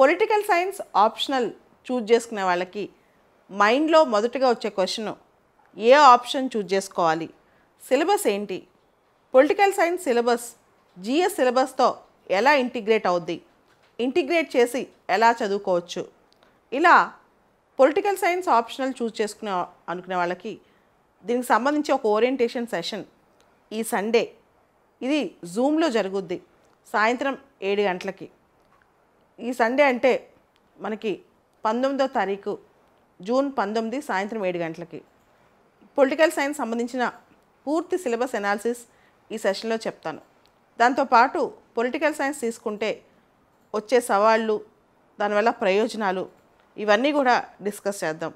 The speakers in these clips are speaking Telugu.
పొలిటికల్ సైన్స్ ఆప్షనల్ చూజ్ చేసుకునే వాళ్ళకి మైండ్లో మొదటగా వచ్చే క్వశ్చన్ ఏ ఆప్షన్ చూజ్ చేసుకోవాలి సిలబస్ ఏంటి పొలిటికల్ సైన్స్ సిలబస్ జిఎస్ సిలబస్తో ఎలా ఇంటిగ్రేట్ అవుద్ది ఇంటిగ్రేట్ చేసి ఎలా చదువుకోవచ్చు ఇలా పొలిటికల్ సైన్స్ ఆప్షనల్ చూజ్ చేసుకునే అనుకునే వాళ్ళకి దీనికి సంబంధించి ఒక ఓరియంటేషన్ సెషన్ ఈ సండే ఇది జూమ్లో జరుగుద్ది సాయంత్రం ఏడు గంటలకి ఈ సండే అంటే మనకి పంతొమ్మిదో తారీఖు జూన్ పంతొమ్మిది సాయంత్రం ఏడు గంటలకి పొలిటికల్ సైన్స్ సంబంధించిన పూర్తి సిలబస్ ఎనాలిసిస్ ఈ సెషన్లో చెప్తాను దాంతోపాటు పొలిటికల్ సైన్స్ తీసుకుంటే వచ్చే సవాళ్ళు దానివల్ల ప్రయోజనాలు ఇవన్నీ కూడా డిస్కస్ చేద్దాం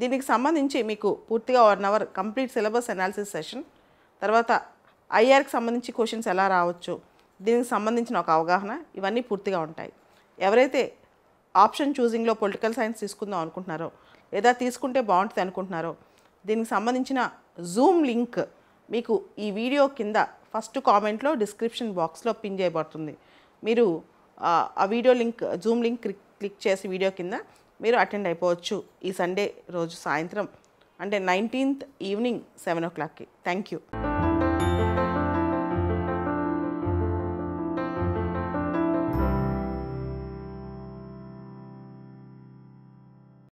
దీనికి సంబంధించి మీకు పూర్తిగా one hour complete syllabus analysis session తర్వాత ఐఆర్కి సంబంధించి క్వశ్చన్స్ ఎలా రావచ్చు దీనికి సంబంధించిన ఒక అవగాహన ఇవన్నీ పూర్తిగా ఉంటాయి ఎవరైతే ఆప్షన్ చూసింగ్లో పొలిటికల్ సైన్స్ తీసుకుందాం అనుకుంటున్నారో లేదా తీసుకుంటే బాగుంటుంది అనుకుంటున్నారో దీనికి సంబంధించిన జూమ్ లింక్ మీకు ఈ వీడియో కింద ఫస్ట్ కామెంట్లో డిస్క్రిప్షన్ బాక్స్లో పిన్ చేయబడుతుంది మీరు ఆ video link zoom link click చేసి వీడియో కింద మీరు అటెండ్ అయిపోవచ్చు ఈ సండే రోజు సాయంత్రం అంటే నైన్టీన్త్ ఈవినింగ్ సెవెన్ ఓ క్లాక్కి థ్యాంక్ యూ